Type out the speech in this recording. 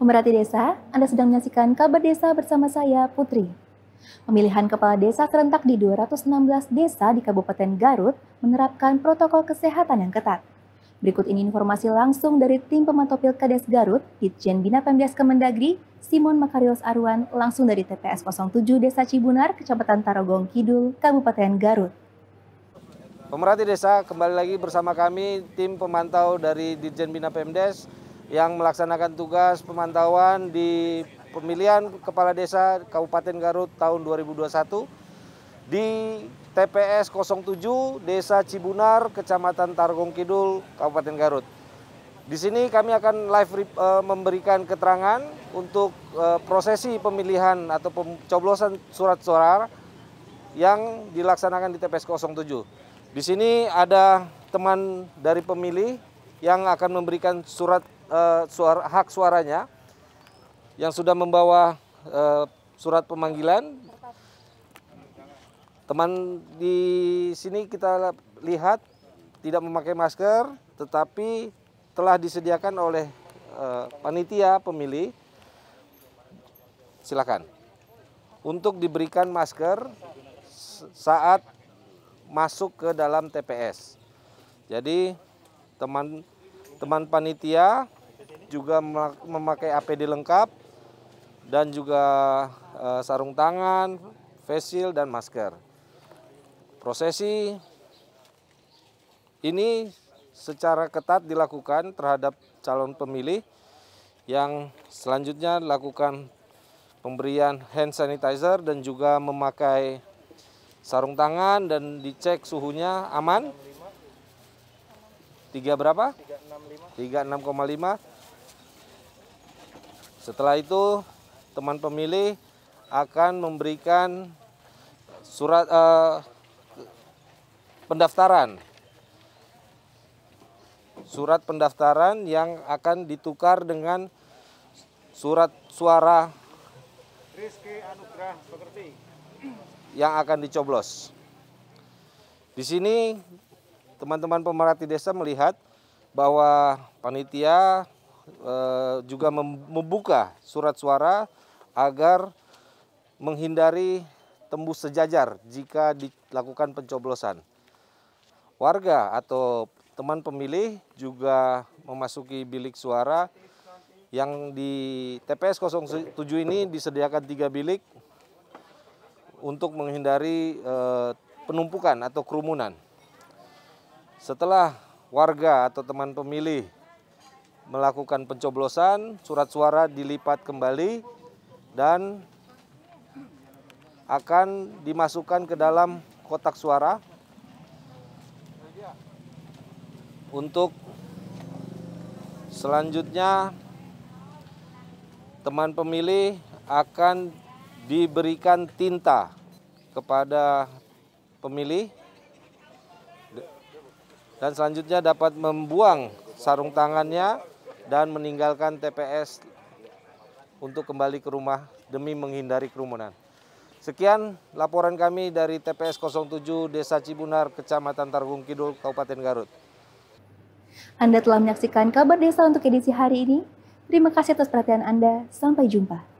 Pemerhati Desa, Anda sedang menyaksikan kabar desa bersama saya, Putri. Pemilihan kepala desa serentak di 216 desa di Kabupaten Garut menerapkan protokol kesehatan yang ketat. Berikut ini informasi langsung dari tim pemantau Pilkades Garut, Ditjen Bina Pemdes Kemendagri, Simon Makarios Arwan, langsung dari TPS 07 Desa Cibunar, Kecamatan Tarogong Kidul, Kabupaten Garut. Pemerhati desa kembali lagi bersama kami tim pemantau dari Ditjen Bina Pemdes yang melaksanakan tugas pemantauan di pemilihan kepala desa Kabupaten Garut tahun 2021 di TPS 07 Desa Cibunar, Kecamatan Targong Kidul, Kabupaten Garut. Di sini kami akan live uh, memberikan keterangan untuk uh, prosesi pemilihan atau pencoblosan surat suara yang dilaksanakan di TPS 07. Di sini ada teman dari pemilih yang akan memberikan surat uh, eh, suara, hak suaranya yang sudah membawa uh, surat pemanggilan. Teman di sini kita lihat tidak memakai masker tetapi telah disediakan oleh uh, panitia pemilih. Silakan. Untuk diberikan masker saat masuk ke dalam TPS. Jadi teman teman panitia juga memakai APD lengkap dan juga uh, sarung tangan, face shield dan masker. Prosesi ini secara ketat dilakukan terhadap calon pemilih yang selanjutnya lakukan pemberian hand sanitizer dan juga memakai sarung tangan dan dicek suhunya aman. 3 berapa? 36,5. Setelah itu teman pemilih akan memberikan surat eh, pendaftaran. Surat pendaftaran yang akan ditukar dengan surat suara Rizky Anugrah Pekerti yang akan dicoblos. Di sini teman-teman pemerhati desa melihat bahwa panitia Eh, juga membuka surat suara agar menghindari tembus sejajar jika dilakukan pencoblosan. Warga atau teman pemilih juga memasuki bilik suara yang di TPS 07 ini disediakan tiga bilik untuk menghindari eh, penumpukan atau kerumunan. Setelah warga atau teman pemilih melakukan pencoblosan, surat suara dilipat kembali dan akan dimasukkan ke dalam kotak suara untuk selanjutnya teman pemilih akan diberikan tinta kepada pemilih dan selanjutnya dapat membuang sarung tangannya dan meninggalkan TPS untuk kembali ke rumah demi menghindari kerumunan. Sekian laporan kami dari TPS 07 Desa Cibunar, Kecamatan Targung Kidul, Kabupaten Garut. Anda telah menyaksikan kabar desa untuk edisi hari ini. Terima kasih atas perhatian Anda. Sampai jumpa.